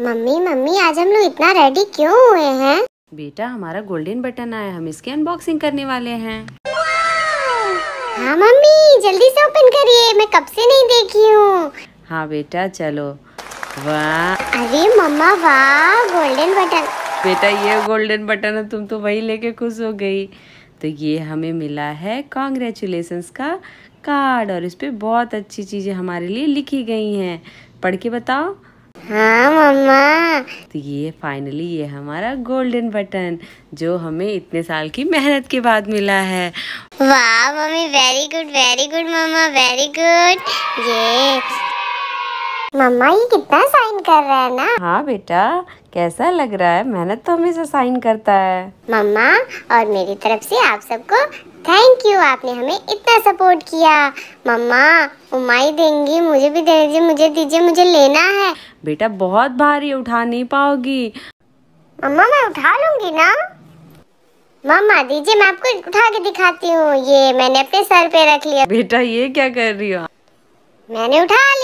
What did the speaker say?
mummy mummy आज हम लोग इतना रेडी क्यों हुए हैं बेटा हमारा गोल्डन बटन आया हम इसकी अनबॉक्सिंग करने वाले हैं हाँ मम्मी जल्दी से ओपन करिए मैं कब से नहीं देखी हूँ हाँ बेटा चलो वाह अरे मम्मा वाह गोल्डन बटन बेटा ये गोल्डन बटन है तुम तो वही लेके खुश हो गई तो ये हमें मिला है कॉन्ग्रेचुलेसन्स का कार्ड और इस पर बहुत अच्छी चीज़ें हमारे लिए लिखी गई हैं पढ़ के बताओ हाँ मम्मा तो ये फाइनली ये हमारा गोल्डन बटन जो हमें इतने साल की मेहनत के बाद मिला है वाह mummy very good very good mamma very good ये मम्मा ये कितना साइन कर रहा है ना हाँ बेटा कैसा लग रहा है मेहनत तो हमेशा साइन करता है मम्मा और मेरी तरफ से आप सबको थैंक यू आपने हमें इतना सपोर्ट किया मम्मा उमाई देंगी मुझे भी दे दीजिए मुझे दीजिए मुझे लेना है बेटा बहुत भारी उठा नहीं पाओगी मम्मा मैं उठा लूंगी ना मम्मा दीजिए मैं आपको उठा के दिखाती हूँ ये मैंने अपने सर पे रख लिया बेटा ये क्या कर रही हो मैंने उठा